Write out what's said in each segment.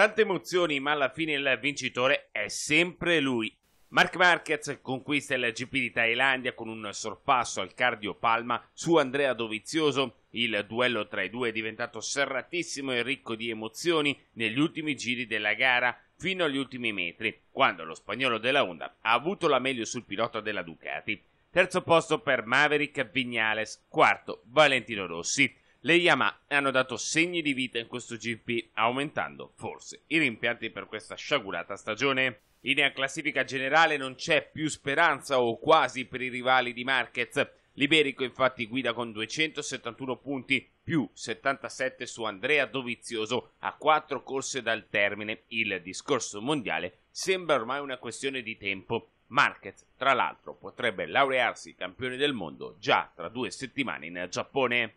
Tante emozioni, ma alla fine il vincitore è sempre lui. Mark Marquez conquista il GP di Thailandia con un sorpasso al cardio palma su Andrea Dovizioso. Il duello tra i due è diventato serratissimo e ricco di emozioni negli ultimi giri della gara fino agli ultimi metri, quando lo spagnolo della Honda ha avuto la meglio sul pilota della Ducati. Terzo posto per Maverick Vignales, quarto Valentino Rossi. Le Yamaha hanno dato segni di vita in questo GP, aumentando forse i rimpianti per questa sciagurata stagione. In classifica generale non c'è più speranza o quasi per i rivali di Marquez. Liberico infatti guida con 271 punti più 77 su Andrea Dovizioso a 4 corse dal termine. Il discorso mondiale sembra ormai una questione di tempo. Marquez, tra l'altro, potrebbe laurearsi campione del mondo già tra due settimane in Giappone.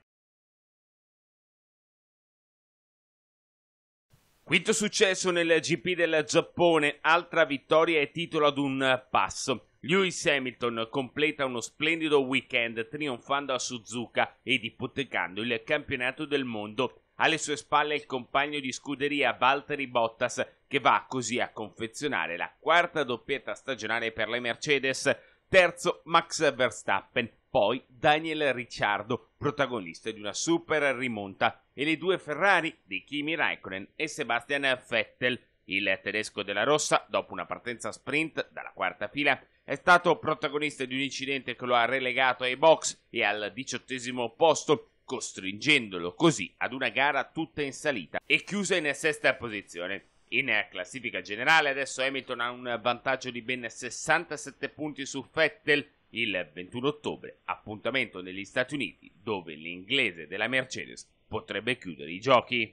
Quinto successo nel GP del Giappone, altra vittoria e titolo ad un passo. Lewis Hamilton completa uno splendido weekend trionfando a Suzuka ed ipotecando il campionato del mondo. Alle sue spalle il compagno di scuderia Valtteri Bottas che va così a confezionare la quarta doppietta stagionale per le Mercedes, terzo Max Verstappen, poi Daniel Ricciardo, protagonista di una super rimonta, e le due Ferrari di Kimi Raikkonen e Sebastian Vettel. Il tedesco della Rossa, dopo una partenza sprint dalla quarta fila, è stato protagonista di un incidente che lo ha relegato ai box e al diciottesimo posto, costringendolo così ad una gara tutta in salita e chiusa in sesta posizione. In classifica generale adesso Hamilton ha un vantaggio di ben 67 punti su Vettel il 21 ottobre, appuntamento negli Stati Uniti, dove l'inglese della Mercedes potrebbe chiudere i giochi.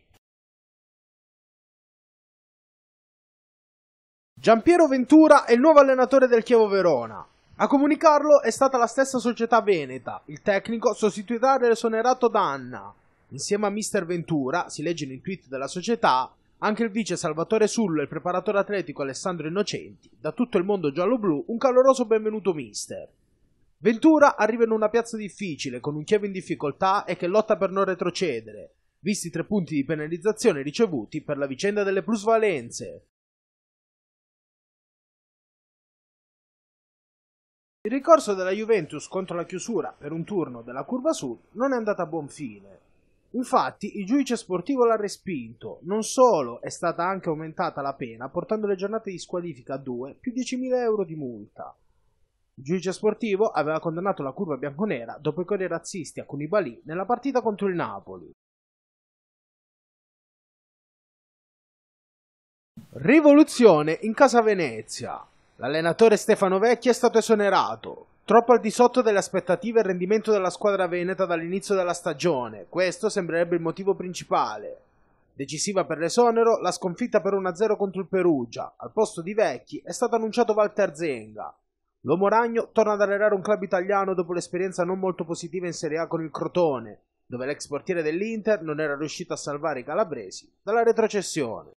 Giampiero Ventura è il nuovo allenatore del Chievo Verona. A comunicarlo è stata la stessa società veneta. Il tecnico sostituirà l'esonerato Danna. Insieme a Mister Ventura, si legge nel tweet della società, anche il vice Salvatore Sullo e il preparatore atletico Alessandro Innocenti, da tutto il mondo giallo-blu, un caloroso benvenuto mister. Ventura arriva in una piazza difficile con un Chievo in difficoltà e che lotta per non retrocedere, visti i tre punti di penalizzazione ricevuti per la vicenda delle plusvalenze. Il ricorso della Juventus contro la chiusura per un turno della curva sud non è andato a buon fine. Infatti il giudice sportivo l'ha respinto, non solo è stata anche aumentata la pena portando le giornate di squalifica a 2 più 10.000 euro di multa. Il giudice sportivo aveva condannato la curva bianconera dopo i cori razzisti a Koulibaly nella partita contro il Napoli. Rivoluzione in casa Venezia. L'allenatore Stefano Vecchi è stato esonerato. Troppo al di sotto delle aspettative il rendimento della squadra veneta dall'inizio della stagione. Questo sembrerebbe il motivo principale. Decisiva per l'esonero la sconfitta per 1-0 contro il Perugia. Al posto di Vecchi è stato annunciato Walter Zenga. L'Uomo Ragno torna ad allenare un club italiano dopo l'esperienza non molto positiva in Serie A con il Crotone, dove l'ex portiere dell'Inter non era riuscito a salvare i calabresi dalla retrocessione.